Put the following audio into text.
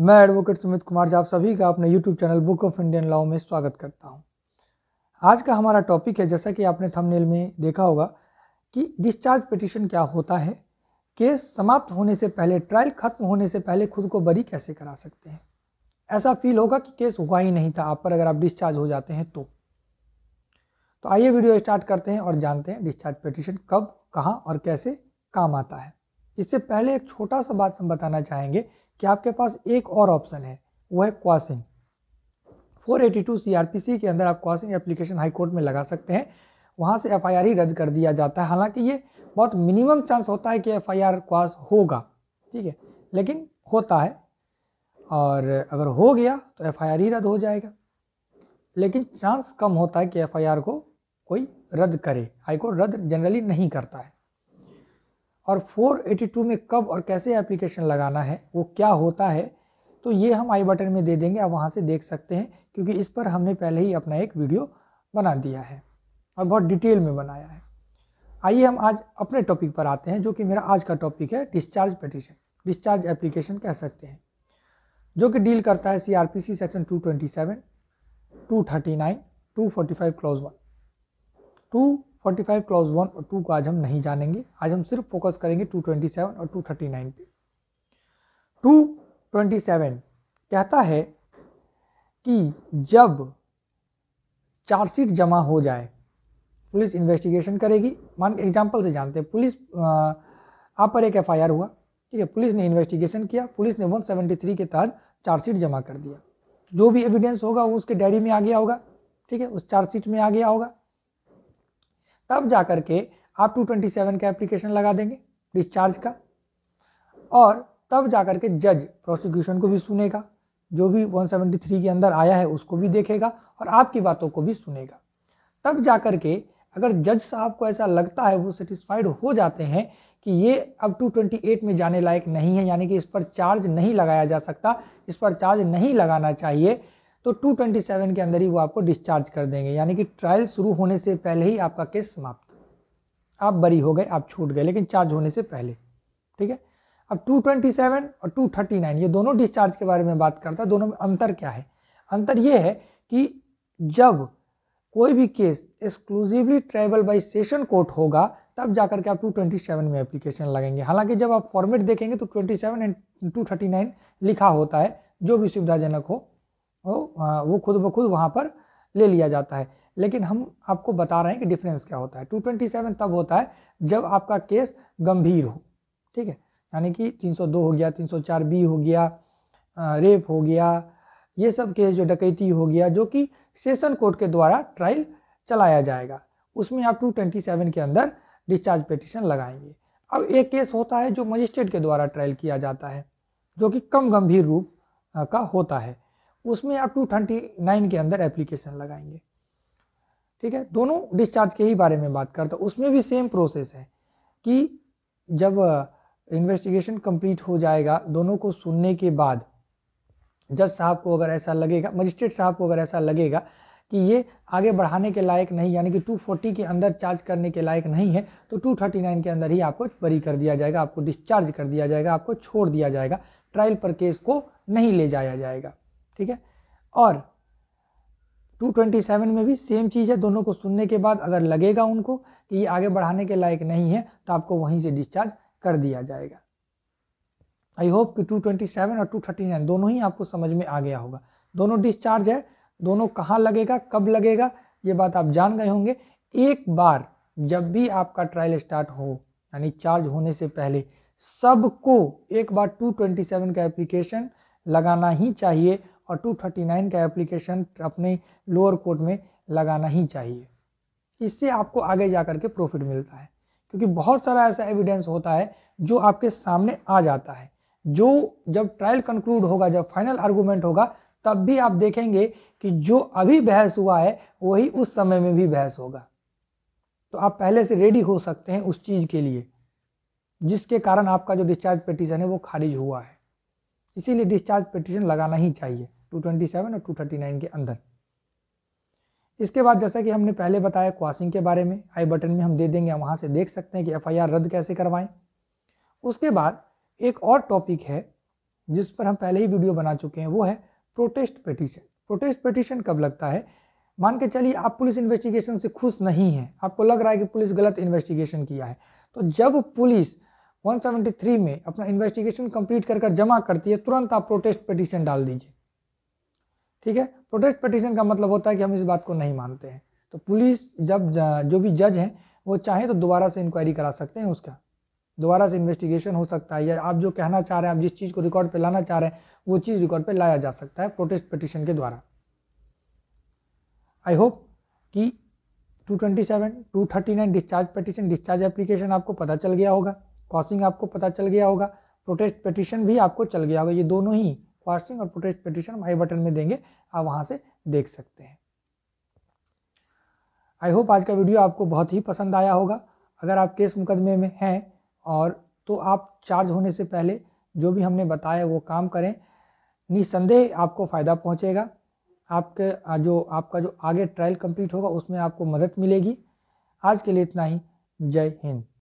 मैं एडवोकेट सुमित कुमार जी आप सभी का अपने YouTube channel book of Indian law में स्वागत करता हूं। आज का हमारा टॉपिक है जैसा कि आपने थंबनेल में देखा होगा कि डिस्चार्ज पिटिशन क्या होता है केस समाप्त होने से पहले ट्रायल खत्म होने से पहले खुद को बरी कैसे करा सकते हैं ऐसा फील होगा कि केस हुआ ही नहीं था आप पर अगर आप डिस्चार्ज हो जाते हैं तो तो आइए वीडियो स्टार्ट करते हैं और जानते हैं डिस्चार्ज पिटिशन कब कहाँ और कैसे काम आता है इससे पहले एक छोटा सा बात हम बताना चाहेंगे कि आपके पास एक और ऑप्शन है वो है क्वासिंग 482 सीआरपीसी के अंदर आप क्वासिंग एप्लीकेशन हाईकोर्ट में लगा सकते हैं वहाँ से एफ ही रद्द कर दिया जाता है हालांकि ये बहुत मिनिमम चांस होता है कि एफ आई क्वास होगा ठीक है लेकिन होता है और अगर हो गया तो एफ ही रद्द हो जाएगा लेकिन चांस कम होता है कि एफ को कोई रद्द करे हाईकोर्ट रद्द जनरली नहीं करता है और 482 में कब और कैसे एप्लीकेशन लगाना है वो क्या होता है तो ये हम आई बटन में दे देंगे आप वहाँ से देख सकते हैं क्योंकि इस पर हमने पहले ही अपना एक वीडियो बना दिया है और बहुत डिटेल में बनाया है आइए हम आज अपने टॉपिक पर आते हैं जो कि मेरा आज का टॉपिक है डिस्चार्ज पटिशन डिस्चार्ज एप्लीकेशन कह सकते हैं जो कि डील करता है CrPC section 227, 239, 245 clause one two 45 clause one और टू को आज हम नहीं जानेंगे आज हम सिर्फ फोकस करेंगे 227 और 239 पे 227 कहता है कि जब चार्जशीट जमा हो जाए पुलिस इन्वेस्टिगेशन करेगी मान के एग्जाम्पल से जानते हैं पुलिस आप पर एक एफआईआर हुआ ठीक है पुलिस ने इन्वेस्टिगेशन किया पुलिस ने 173 के तहत चार्जशीट जमा कर दिया जो भी एविडेंस होगा वो उसके डायरी में आ गया होगा ठीक है उस चार्जशीट में आ गया होगा तब जा कर के आप टू ट्वेंटी का एप्लीकेशन लगा देंगे डिस्चार्ज का और तब जा कर के जज प्रोसिक्यूशन को भी सुनेगा जो भी 173 के अंदर आया है उसको भी देखेगा और आपकी बातों को भी सुनेगा तब जा कर के अगर जज साहब को ऐसा लगता है वो सेटिस्फाइड हो जाते हैं कि ये अब 228 में जाने लायक नहीं है यानी कि इस पर चार्ज नहीं लगाया जा सकता इस पर चार्ज नहीं लगाना चाहिए तो 227 के अंदर ही वो आपको डिस्चार्ज कर देंगे यानी कि ट्रायल शुरू होने से पहले ही आपका केस समाप्त आप बरी हो गए आप छूट गए लेकिन चार्ज होने से पहले ठीक है अब 227 और 239 ये दोनों डिस्चार्ज के बारे में बात करता है दोनों में अंतर क्या है अंतर ये है कि जब कोई भी case exclusively triable by session court होगा तब जाकर के आप 227 में एप्लीकेशन लगेंगे हालांकि जब आप फॉर्मेट देखेंगे तो 27 एंड 239 लिखा होता है जो भी सुविधाजनक हो वो वो खुद ब खुद वहाँ पर ले लिया जाता है लेकिन हम आपको बता रहे हैं कि डिफरेंस क्या होता है 227 तब होता है जब आपका केस गंभीर हो ठीक है यानी कि 302 हो गया 304 बी हो गया रेप हो गया ये सब केस जो डकैती हो गया जो कि सेशन कोर्ट के द्वारा ट्रायल चलाया जाएगा उसमें आप 227 के अंदर डिस्चार्ज पिटिशन लगाएंगे अब एक केस होता है जो मजिस्ट्रेट के द्वारा ट्रायल किया जाता है जो कि कम गंभीर रूप का होता है उसमें आप टू नाइन के अंदर एप्लीकेशन लगाएंगे ठीक है दोनों डिस्चार्ज के ही बारे में बात करता उसमें भी सेम प्रोसेस है कि जब इन्वेस्टिगेशन कंप्लीट हो जाएगा दोनों को सुनने के बाद जज साहब को अगर ऐसा लगेगा मजिस्ट्रेट साहब को अगर ऐसा लगेगा कि ये आगे बढ़ाने के लायक नहीं यानी कि 240 के अंदर चार्ज करने के लायक नहीं है तो 239 के अंदर ही आपको बरी कर दिया जाएगा आपको डिस्चार्ज कर दिया जाएगा आपको छोड़ दिया जाएगा ट्रायल पर केस को नहीं ले जाया जाएगा ठीक है और 227 में भी सेम चीज़ है दोनों को सुनने के बाद अगर लगेगा उनको कि ये आगे बढ़ाने के लायक नहीं है तो आपको वहीं से डिस्चार्ज कर दिया जाएगा आई होप कि 227 और 239 दोनों ही आपको समझ में आ गया होगा दोनों डिस्चार्ज है दोनों कहाँ लगेगा कब लगेगा ये बात आप जान गए होंगे एक बार जब भी आपका ट्रायल स्टार्ट हो यानी चार्ज होने से पहले सबको एक बार 227 का एप्लीकेशन लगाना ही चाहिए और 239 का एप्लीकेशन अपने लोअर कोर्ट में लगाना ही चाहिए इससे आपको आगे जा करके प्रॉफिट मिलता है क्योंकि बहुत सारा ऐसा एविडेंस होता है जो आपके सामने आ जाता है जो जब ट्रायल कंक्लूड होगा जब फाइनल आर्गूमेंट होगा तब भी आप देखेंगे कि जो अभी बहस हुआ है वही उस समय में भी बहस होगा तो आप पहले से रेडी हो सकते हैं उस चीज़ के लिए जिसके कारण आपका जो डिस्चार्ज पिटीशन है वो खारिज हुआ है इसीलिए डिस्चार्ज पिटीशन लगाना ही चाहिए 227 और 239 के अंदर इसके बाद जैसा कि हमने पहले बताया क्वासिंग के बारे में आई बटन में हम दे देंगे वहां से देख सकते हैं कि एफआईआर रद्द कैसे करवाएं उसके बाद एक और टॉपिक है जिस पर हम पहले ही वीडियो बना चुके हैं वो है प्रोटेस्ट पिटिशन प्रोटेस्ट पिटिशन कब लगता है मान के चलिए आप पुलिस इन्वेस्टिगेशन से खुश नहीं है आपको लग रहा है कि पुलिस गलत इन्वेस्टिगेशन किया है तो जब पुलिस 173 में अपना इन्वेस्टिगेशन कंप्लीट कर कर जमा करती है तुरंत आप प्रोटेस्ट पिटिशन डाल दीजिए ठीक है प्रोटेस्ट पटिशन का मतलब होता है कि हम इस बात को नहीं मानते हैं तो पुलिस जब जो भी जज हैं वो चाहे तो दोबारा से इंक्वायरी करा सकते हैं उसका दोबारा से इन्वेस्टिगेशन हो सकता है या आप जो कहना चाह रहे हैं आप जिस चीज़ को रिकॉर्ड पर लाना चाह रहे हैं वो चीज़ रिकॉर्ड पर लाया जा सकता है प्रोटेस्ट पटिशन के द्वारा आई होप कि 227, 239 डिस्चार्ज पटिशन डिस्चार्ज एप्लीकेशन आपको पता चल गया होगा कॉसिंग आपको पता चल गया होगा प्रोटेस्ट पटिशन भी आपको चल गया होगा ये दोनों ही फास्टिंग और प्रोटेस्ट पिटिशन हम आई बटन में देंगे आप वहाँ से देख सकते हैं आई होप आज का वीडियो आपको बहुत ही पसंद आया होगा अगर आप केस मुकदमे में हैं और तो आप चार्ज होने से पहले जो भी हमने बताया वो काम करें निसंदेह आपको फ़ायदा पहुंचेगा आपके जो आपका जो आगे ट्रायल कंप्लीट होगा उसमें आपको मदद मिलेगी आज के लिए इतना ही जय हिंद